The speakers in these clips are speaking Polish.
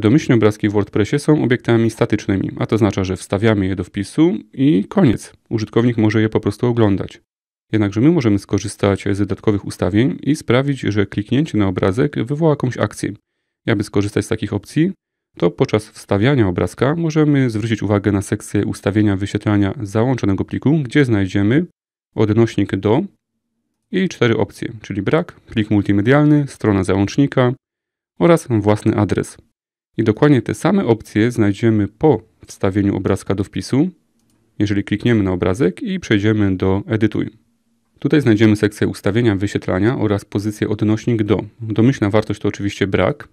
domyślnie obrazki w WordPressie są obiektami statycznymi, a to oznacza, że wstawiamy je do wpisu i koniec. Użytkownik może je po prostu oglądać. Jednakże my możemy skorzystać z dodatkowych ustawień i sprawić, że kliknięcie na obrazek wywoła jakąś akcję. Aby skorzystać z takich opcji, to podczas wstawiania obrazka możemy zwrócić uwagę na sekcję ustawienia wyświetlania załączonego pliku, gdzie znajdziemy odnośnik do i cztery opcje, czyli brak, plik multimedialny, strona załącznika oraz własny adres. I dokładnie te same opcje znajdziemy po wstawieniu obrazka do wpisu, jeżeli klikniemy na obrazek i przejdziemy do Edytuj. Tutaj znajdziemy sekcję ustawienia wyświetlania oraz pozycję odnośnik do. Domyślna wartość to oczywiście brak.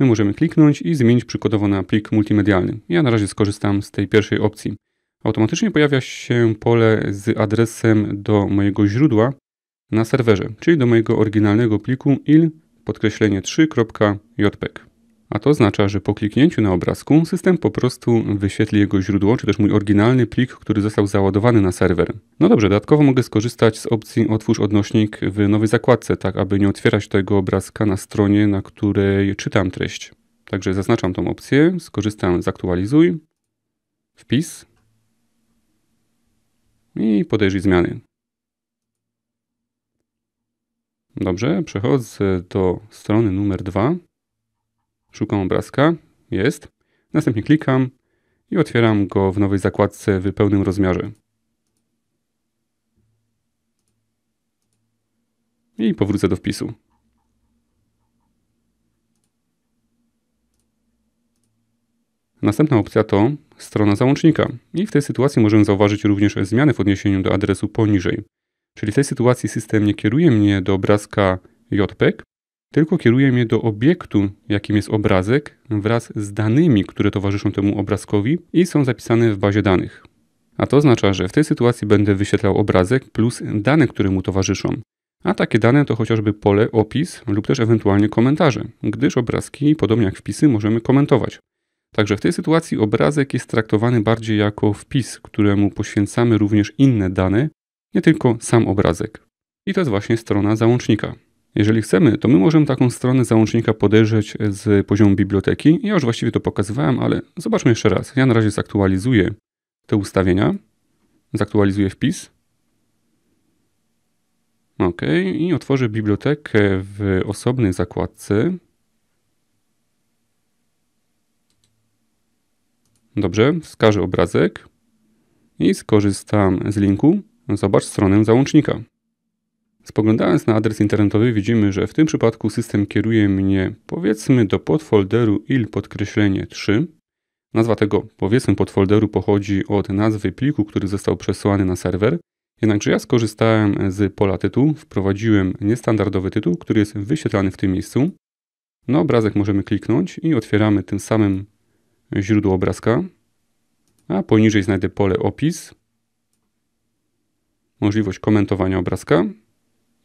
My możemy kliknąć i zmienić przykładowo na plik multimedialny. Ja na razie skorzystam z tej pierwszej opcji. Automatycznie pojawia się pole z adresem do mojego źródła na serwerze, czyli do mojego oryginalnego pliku il podkreślenie 3.jpg. A to oznacza, że po kliknięciu na obrazku system po prostu wyświetli jego źródło, czy też mój oryginalny plik, który został załadowany na serwer. No dobrze, dodatkowo mogę skorzystać z opcji otwórz odnośnik w nowej zakładce, tak aby nie otwierać tego obrazka na stronie, na której czytam treść. Także zaznaczam tą opcję, skorzystam z aktualizuj, wpis i podejrzyj zmiany. Dobrze, przechodzę do strony numer 2 Szukam obrazka. Jest. Następnie klikam i otwieram go w nowej zakładce w pełnym rozmiarze. I powrócę do wpisu. Następna opcja to strona załącznika i w tej sytuacji możemy zauważyć również zmiany w odniesieniu do adresu poniżej. Czyli w tej sytuacji system nie kieruje mnie do obrazka JPEG, tylko kieruje mnie do obiektu, jakim jest obrazek, wraz z danymi, które towarzyszą temu obrazkowi i są zapisane w bazie danych. A to oznacza, że w tej sytuacji będę wyświetlał obrazek plus dane, które mu towarzyszą. A takie dane to chociażby pole opis lub też ewentualnie komentarze, gdyż obrazki, podobnie jak wpisy, możemy komentować. Także w tej sytuacji obrazek jest traktowany bardziej jako wpis, któremu poświęcamy również inne dane, nie tylko sam obrazek. I to jest właśnie strona załącznika. Jeżeli chcemy, to my możemy taką stronę załącznika podejrzeć z poziomu biblioteki. Ja już właściwie to pokazywałem, ale zobaczmy jeszcze raz. Ja na razie zaktualizuję te ustawienia. Zaktualizuję wpis. OK. I otworzę bibliotekę w osobnej zakładce. Dobrze, wskażę obrazek i skorzystam z linku. Zobacz stronę załącznika. Spoglądając na adres internetowy widzimy, że w tym przypadku system kieruje mnie powiedzmy do podfolderu il podkreślenie 3. Nazwa tego powiedzmy podfolderu pochodzi od nazwy pliku, który został przesłany na serwer. Jednakże ja skorzystałem z pola tytuł, wprowadziłem niestandardowy tytuł, który jest wyświetlany w tym miejscu. Na obrazek możemy kliknąć i otwieramy tym samym źródło obrazka, a poniżej znajdę pole opis, możliwość komentowania obrazka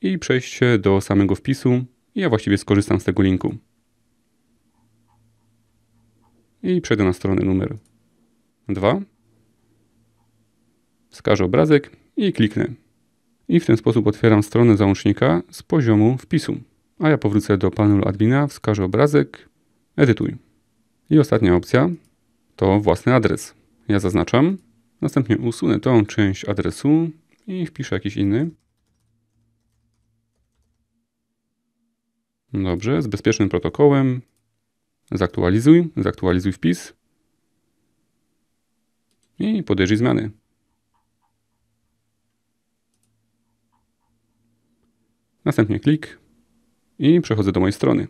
i przejść do samego wpisu. Ja właściwie skorzystam z tego linku. I przejdę na stronę numer 2. Wskażę obrazek i kliknę. I w ten sposób otwieram stronę załącznika z poziomu wpisu. A ja powrócę do panelu admina, wskażę obrazek, edytuj. I ostatnia opcja to własny adres. Ja zaznaczam, następnie usunę tą część adresu i wpiszę jakiś inny. Dobrze, z bezpiecznym protokołem. Zaktualizuj, zaktualizuj wpis. I podejrzyj zmiany. Następnie klik i przechodzę do mojej strony.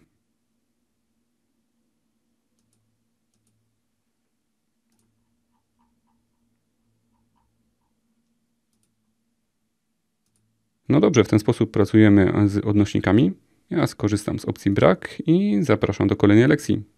No dobrze, w ten sposób pracujemy z odnośnikami. Ja skorzystam z opcji brak i zapraszam do kolejnej lekcji.